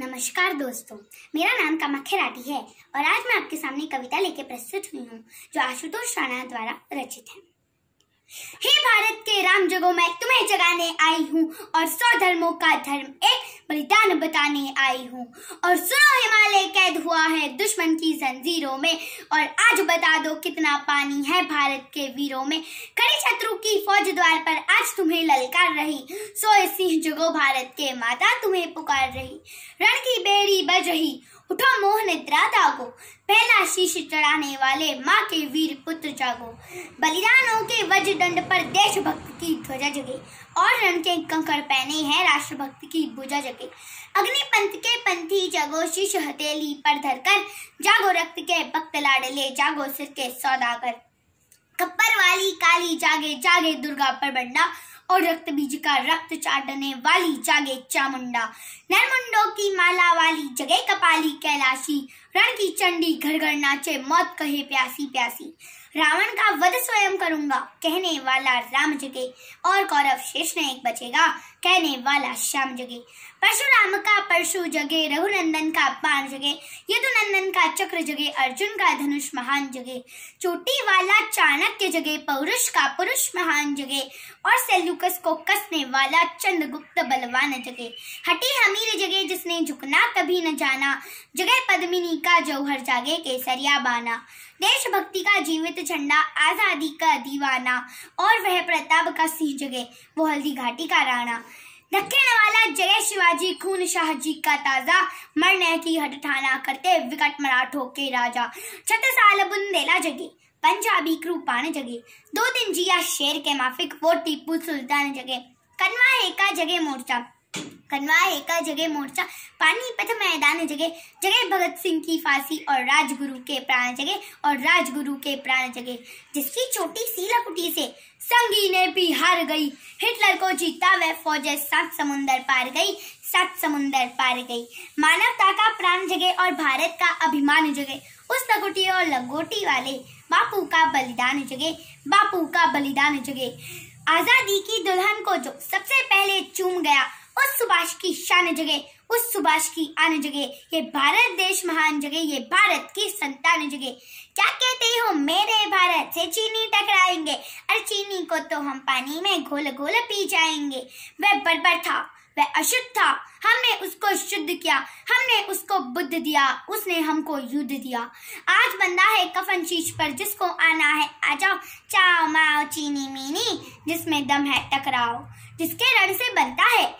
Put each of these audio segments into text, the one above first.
नमस्कार दोस्तों मेरा नाम कामाख्या राठी है और आज मैं आपके सामने कविता लेके प्रस्तुत हुई हूँ जो आशुतोष राणा द्वारा रचित है हे भारत के राम जगो मैं तुम्हें जगाने आई हूँ और सौ धर्मों का धर्म एक बलिदान बताने आई हूँ और सुनो हिमालय कैद हुआ है दुश्मन की जंजीरों में और आज बता दो कितना पानी है भारत के वीरों में कड़ी शत्रु की फौज द्वार पर आज तुम्हें ललकार रही सोए सिंह जगो भारत के माता तुम्हें पुकार रही रण की बेड़ी बज रही उठो मोह निद्रा दागो पहला शीश चढ़ाने वाले माँ के वीर पुत्र जागो बलिदानों के वज दंड पर देशभक्त की ध्वजा जगे और रंग के कंकर पहने हैं राष्ट्रभक्त की भुजा जगे अग्निपंथ के पंथी जागो शीश हथेली पर धरकर जागो रक्त के भक्त लाडले जागो सिर के सौदागर कप्पर वाली काली जागे जागे दुर्गा पर बंडा और रक्त बीज का रक्त चाटने वाली जागे चामुंडा नरमुंडो की माला वाली जगह कपाली कैलाशी रण की चंडी घर घर नाचे मौत कहे प्यासी प्यासी रावण का वध स्वयं करूंगा कहने वाला राम जगे और कौरव शेष न एक बचेगा कहने वाला श्याम जगे परशुराम का परशु जगे रघुनंदन का पान जगे यदुनंदन का चक्र जगे अर्जुन का धनुष महान जगे चोटी वाला चाणक्य जगे पौरुष का पुरुष महान जगे और सेल्यूकस को कसने वाला चंद्रगुप्त बलवान जगे हटी हमीर जगे जिसने झुकना कभी न जाना जगह पद्मिनी का जौहर जागे केसरिया बाना देशभक्ति का जीवित झंडा आजादी का दीवाना और वह प्रताप का सिंह जगे वो हल्दी घाटी का राणा दक्षिण वाला जय शिवाजी खून शाहजी का ताजा मरने की हटठाना करते विकट मराठों के राजा छत साल बुंदेला जगे पंजाबी कृपाण जगे दो दिन जिया शेर के माफिक वो टीपू सुल्तान जगे कनवा एका जगे मोर्चा कनवा का जगह मोर्चा पानीपत मैदान जगह जगह भगत सिंह की फांसी और राजगुरु के प्राण जगह और राजगुरु के प्राण जगह जिसकी छोटी लकुटी से संगी ने भी हार गई हिटलर को जीता वह फौज सात समुंदर पार गई सात समुंदर पार गई मानवता का प्राण जगह और भारत का अभिमान जगह उस लकुटी और लंगोटी वाले बापू का बलिदान जगह बापू का बलिदान जगह आजादी की दुल्हन को जो सबसे पहले चूम गया उस सुभाष की शान जगह उस सुभाष की आन जगह ये भारत देश महान जगह ये भारत की संतान जगह क्या कहते हो मेरे भारत से चीनी टकराएंगे और चीनी को तो हम पानी में घोल घोल पी जाएंगे वह बर्बर था वह अशुद्ध था हमने उसको शुद्ध किया हमने उसको बुद्ध दिया उसने हमको युद्ध दिया आज बंदा है कफन शीश पर जिसको आना है आ जाओ चाओ माओ चीनी मीनी जिसमें दम है टकराओ जिसके रण से बनता है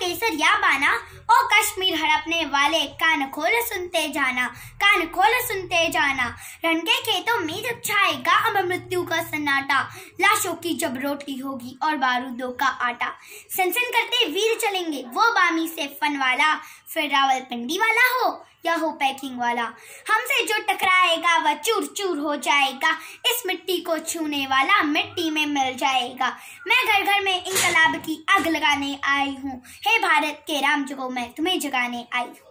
केसरिया बाना ओ कश्मीर हड़पने वाले कान खोल सुनते जाना कान खोल सुनते जाना रण के खेतों में जब छाएगा अब मृत्यु का सन्नाटा लाशों की जब रोटी होगी और बारूदों का आटा सनसन करते वीर चलेंगे वो बामी से फन वाला फिर रावल पिंडी वाला हो हो पैकिंग वाला हमसे जो टकराएगा वह चूर चूर हो जाएगा इस मिट्टी को छूने वाला मिट्टी में मिल जाएगा मैं घर घर में इनकलाब की आग लगाने आई हूँ हे भारत के राम जगो मैं तुम्हें जगाने आई हूँ